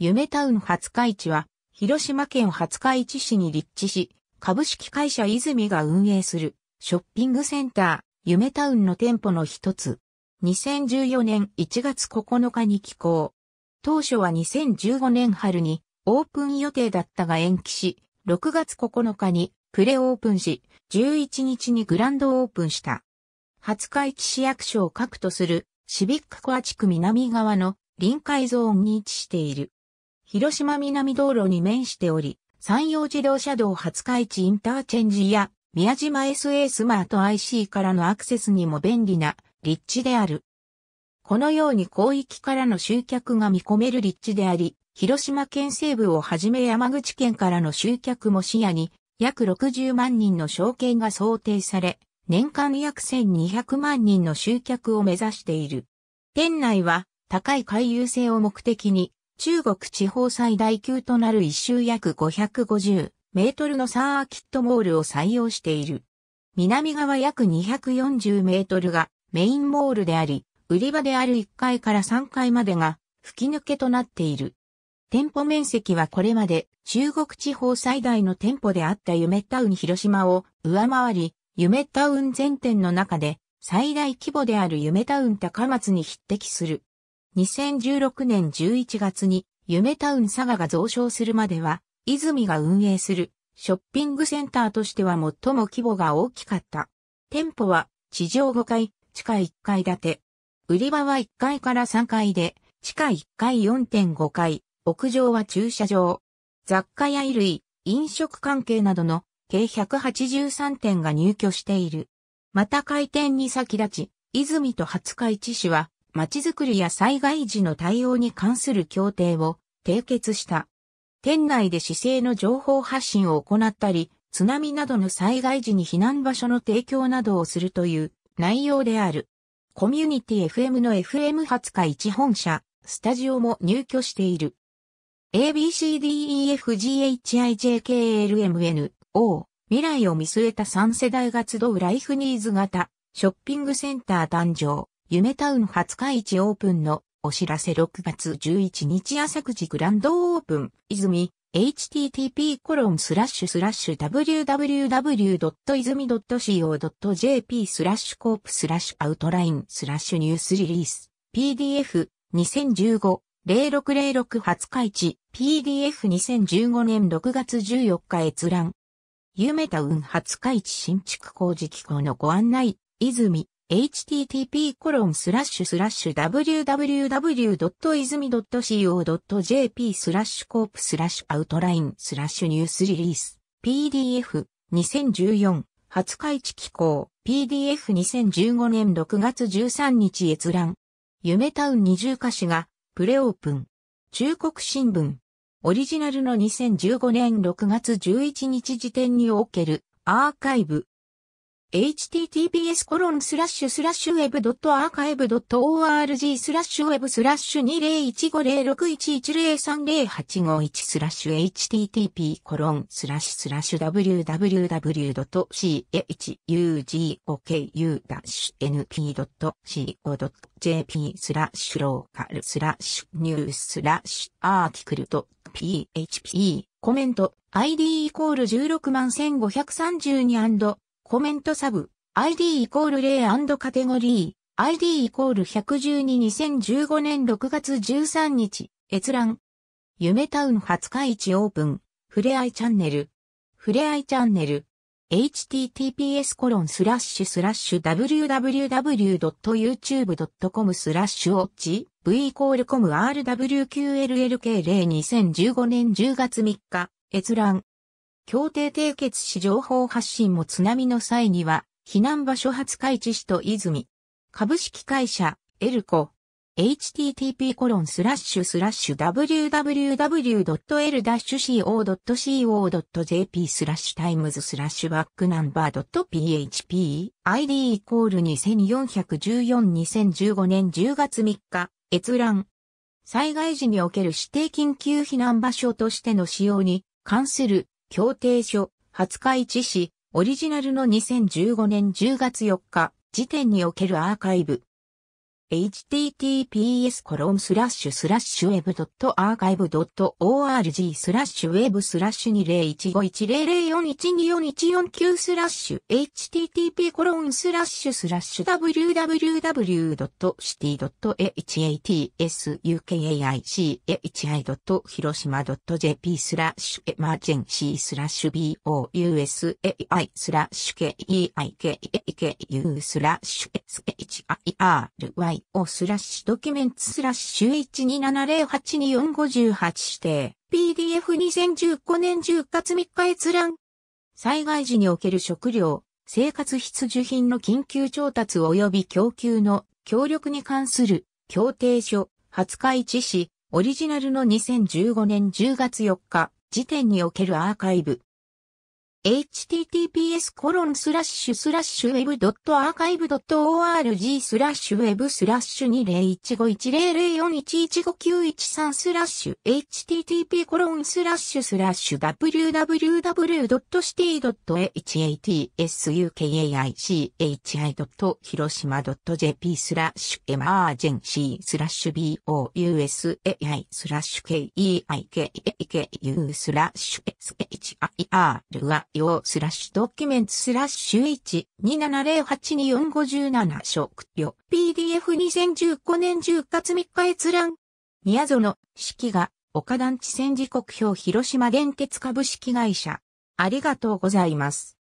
夢タウン廿日市は、広島県廿日市市に立地し、株式会社泉が運営するショッピングセンター、夢タウンの店舗の一つ。2014年1月9日に起工。当初は2015年春にオープン予定だったが延期し、6月9日にプレオープンし、11日にグランドオープンした。廿日市市役所を核とするシビックコア地区南側の臨海ゾーンに位置している。広島南道路に面しており、山陽自動車道廿日市インターチェンジや宮島 SA スマート IC からのアクセスにも便利な立地である。このように広域からの集客が見込める立地であり、広島県西部をはじめ山口県からの集客も視野に約60万人の証券が想定され、年間約1200万人の集客を目指している。店内は高い回遊性を目的に中国地方最大級となる一周約550メートルのサーキットモールを採用している。南側約240メートルがメインモールであり、売り場である1階から3階までが吹き抜けとなっている。店舗面積はこれまで中国地方最大の店舗であった夢タウン広島を上回り、夢タウン全店の中で最大規模である夢タウン高松に匹敵する。2016年11月に、夢タウン佐賀が増床するまでは、泉が運営するショッピングセンターとしては最も規模が大きかった。店舗は地上5階、地下1階建て。売り場は1階から3階で、地下1階4.5階、屋上は駐車場。雑貨や衣類、飲食関係などの計183店が入居している。また開店に先立ち、泉と廿日市市は街づくりや災害時の対応に関する協定を締結した。店内で市政の情報発信を行ったり、津波などの災害時に避難場所の提供などをするという内容である。コミュニティ FM の FM 20日1本社、スタジオも入居している。ABCDEFGHIJKLMNO 未来を見据えた3世代が集うライフニーズ型ショッピングセンター誕生。夢タウン20日市オープンのお知らせ6月11日朝9時グランドオープン、泉、http コロンスラッシュスラッシュ www.izumi.co.jp スラッシュコープスラッシュアウトラインスラッシュニュースリリース PDF 2015 0606 20日市 PDF2015 年6月14日閲覧。夢タウン20日市新築工事機構のご案内、泉、http://www.izumi.co.jp スラッシュコープスラッシュアウトラインスラッシュニュースリリース PDF2014 初開地機構 PDF2015 年6月13日閲覧夢タウン二重歌詞がプレオープン中国新聞オリジナルの2015年6月11日時点におけるアーカイブ https コロンスラッシュスラッシュウェブドットアーカイブドット org スラッシュウェブスラッシュ2015061103085スラッシュ http コロンスラッシュスラッシュ www.chugok-np.co.jp スラッシュローカルスラッシュニューススラッシュアーティクルド php コメント ID イコール16万 1532& コメントサブ、ID イコール例カテゴリー、ID イコール1122015年6月13日、閲覧。夢タウン20日市オープン、ふれあいチャンネル。ふれあいチャンネル。https コロンスラッシュスラッシュ www.youtube.com スラッシュオッチ v イコールコム rwqllk02015 年10月3日閲覧協定締結し情報発信も津波の際には、避難場所初開地市と泉。株式会社、エルコ。http コロンスラッシュスラッシュ www.l-co.co.jp スラッシュタイムズスラッシュバックナンバー .php id イコール2414-2015年10月3日閲覧災害時における指定緊急避難場所としての使用に関する協定書、20日市市、オリジナルの2015年10月4日時点におけるアーカイブ。https コロンスラッシュスラッシュ web.archive.org スラッシュ web スラッシュ20151004124149スラッシュ http コロンスラッシュスラッシュ w w w c i t y h a t s u k a i c h i h i r o s h i m a j p スラッシュエマージェンシースラッシュ bousai スラッシュ k e i k e k u スラッシュ shiry 内をスラッシュドキュメンツスラッシュ127082458指定 PDF2015 年10月3日閲覧災害時における食料、生活必需品の緊急調達及び供給の協力に関する協定書20日市紙オリジナルの2015年10月4日時点におけるアーカイブ https コロンスラッシュスラッシュウェブドットアーカイブドット org スラッシュウェブスラッシュ20151004115913スラッシュ http コロンスラッシュスラッシュ www.city.hatukaich.hiroshima.jp スラッシュ emergency スラッシュ bousai スラッシュ keikku スラッシュ s h i r がよスラッシュドキュメンツスラッシュ127082457食料 PDF2015 年10月3日閲覧宮園式が岡団地戦時国表広島電鉄株式会社ありがとうございます。